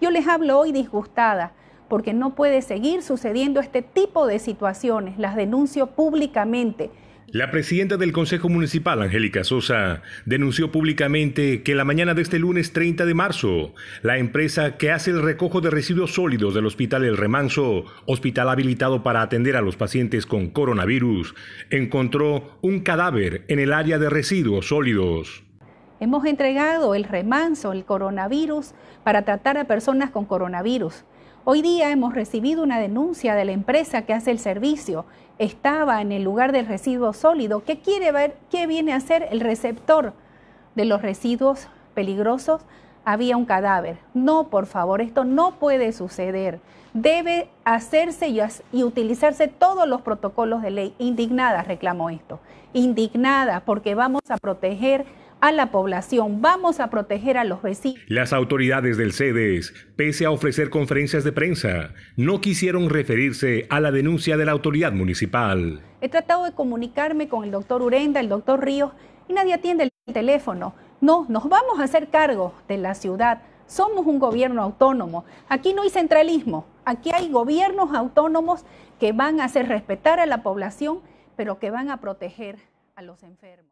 Yo les hablo hoy disgustada porque no puede seguir sucediendo este tipo de situaciones. Las denuncio públicamente. La presidenta del Consejo Municipal, Angélica Sosa, denunció públicamente que la mañana de este lunes 30 de marzo, la empresa que hace el recojo de residuos sólidos del Hospital El Remanso, hospital habilitado para atender a los pacientes con coronavirus, encontró un cadáver en el área de residuos sólidos. Hemos entregado el remanso, el coronavirus, para tratar a personas con coronavirus. Hoy día hemos recibido una denuncia de la empresa que hace el servicio. Estaba en el lugar del residuo sólido. ¿Qué quiere ver? ¿Qué viene a hacer el receptor de los residuos peligrosos? Había un cadáver. No, por favor, esto no puede suceder. Debe hacerse y, utilizarse todos los protocolos de ley. Indignada reclamó esto. Indignada porque vamos a proteger a la población, vamos a proteger a los vecinos. Las autoridades del CEDES, pese a ofrecer conferencias de prensa, no quisieron referirse a la denuncia de la autoridad municipal. He tratado de comunicarme con el doctor Urenda, el doctor Ríos, y nadie atiende el teléfono. No, nos vamos a hacer cargo de la ciudad. Somos un gobierno autónomo. Aquí no hay centralismo. Aquí hay gobiernos autónomos que van a hacer respetar a la población, pero que van a proteger a los enfermos.